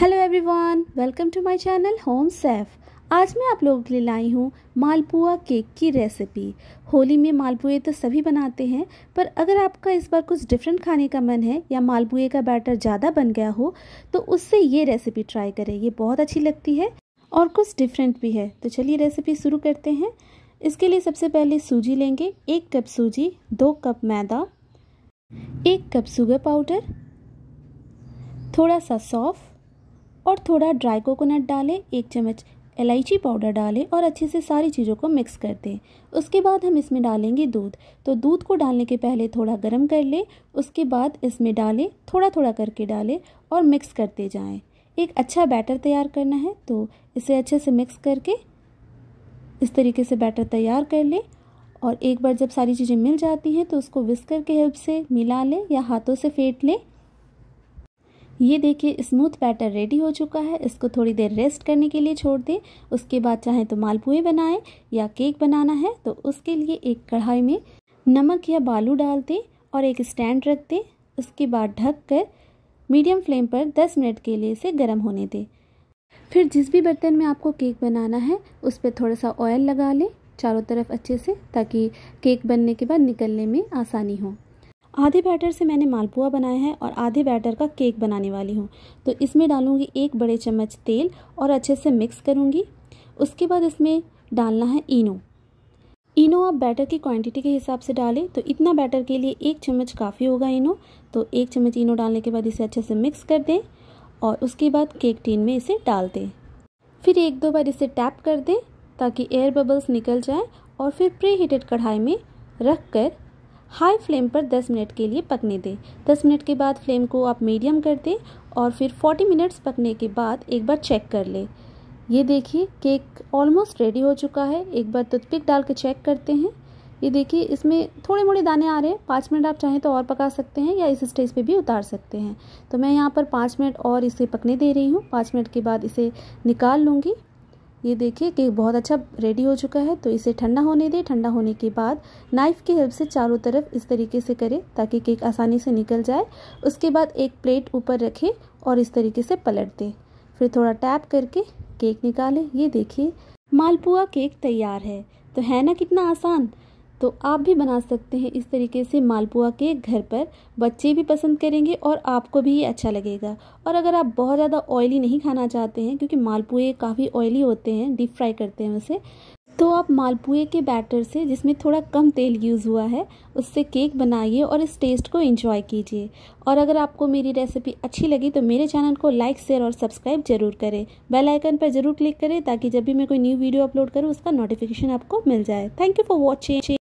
hello everyone welcome to my channel home safe आज मैं आप लोगों के लिए लाई हूँ मालपुआ केक की रेसिपी होली में मालपुए तो सभी बनाते हैं पर अगर आपका इस बार कुछ डिफरेंट खाने का मन है या मालपुए का बैटर ज़्यादा बन गया हो तो उससे ये रेसिपी ट्राई करें ये बहुत अच्छी लगती है और कुछ डिफरेंट भी है तो चलिए रेसिपी शुरू करते हैं इसके लिए सबसे पहले सूजी लेंगे एक कप सूजी दो कप मैदा एक कप सुगर पाउडर थोड़ा सा सौफ़ और थोड़ा ड्राई कोकोनट डालें एक चम्मच इलायची पाउडर डालें और अच्छे से सारी चीज़ों को मिक्स कर दें उसके बाद हम इसमें डालेंगे दूध तो दूध को डालने के पहले थोड़ा गर्म कर लें उसके बाद इसमें डालें थोड़ा थोड़ा करके डालें और मिक्स करते जाएं एक अच्छा बैटर तैयार करना है तो इसे अच्छे से मिक्स करके इस तरीके से बैटर तैयार कर लें और एक बार जब सारी चीज़ें मिल जाती हैं तो उसको विस्कर के हेल्प से मिला लें या हाथों से फेंट लें ये देखिए स्मूथ बैटर रेडी हो चुका है इसको थोड़ी देर रेस्ट करने के लिए छोड़ दें उसके बाद चाहे तो मालपुए बनाएं या केक बनाना है तो उसके लिए एक कढ़ाई में नमक या बालू डाल दें और एक स्टैंड रख दें उसके बाद ढक कर मीडियम फ्लेम पर 10 मिनट के लिए इसे गर्म होने दें फिर जिस भी बर्तन में आपको केक बनाना है उस पर थोड़ा सा ऑयल लगा लें चारों तरफ अच्छे से ताकि केक बनने के बाद निकलने में आसानी हो आधे बैटर से मैंने मालपुआ बनाया है और आधे बैटर का केक बनाने वाली हूँ तो इसमें डालूँगी एक बड़े चम्मच तेल और अच्छे से मिक्स करूँगी उसके बाद इसमें डालना है इनो इनो आप बैटर की क्वांटिटी के हिसाब से डालें तो इतना बैटर के लिए एक चम्मच काफ़ी होगा इनो तो एक चम्मच इनो डालने के बाद इसे अच्छे से मिक्स कर दें और उसके बाद केक टीन में इसे डाल दें फिर एक दो बार इसे टैप कर दें ताकि एयर बबल्स निकल जाए और फिर प्री हीटेड कढ़ाई में रख कर हाई फ्लेम पर 10 मिनट के लिए पकने दें 10 मिनट के बाद फ्लेम को आप मीडियम कर दें और फिर 40 मिनट्स पकने के बाद एक बार चेक कर लें ये देखिए केक ऑलमोस्ट रेडी हो चुका है एक बार टुथपिक डाल के चेक करते हैं ये देखिए इसमें थोड़े मोड़े दाने आ रहे हैं पाँच मिनट आप चाहें तो और पका सकते हैं या इस स्टेज पे भी उतार सकते हैं तो मैं यहाँ पर पाँच मिनट और इसे पकने दे रही हूँ पाँच मिनट के बाद इसे निकाल लूँगी ये देखिए केक बहुत अच्छा रेडी हो चुका है तो इसे ठंडा होने दें ठंडा होने के बाद नाइफ़ की हेल्प से चारों तरफ इस तरीके से करें ताकि केक आसानी से निकल जाए उसके बाद एक प्लेट ऊपर रखें और इस तरीके से पलट दें फिर थोड़ा टैप करके केक निकालें ये देखिए मालपुआ केक तैयार है तो है ना कितना आसान तो आप भी बना सकते हैं इस तरीके से मालपुआ के घर पर बच्चे भी पसंद करेंगे और आपको भी ये अच्छा लगेगा और अगर आप बहुत ज़्यादा ऑयली नहीं खाना चाहते हैं क्योंकि मालपुए काफ़ी ऑयली होते हैं डीप फ्राई करते हैं उसे तो आप मालपुए के बैटर से जिसमें थोड़ा कम तेल यूज़ हुआ है उससे केक बनाइए और इस टेस्ट को इंजॉय कीजिए और अगर आपको मेरी रेसिपी अच्छी लगी तो मेरे चैनल को लाइक शेयर और सब्सक्राइब जरूर करें बेल आइकन पर जरूर क्लिक करें ताकि जब भी मैं कोई न्यू वीडियो अपलोड करूँ उसका नोटिफिकेशन आपको मिल जाए थैंक यू फॉर वॉचिंग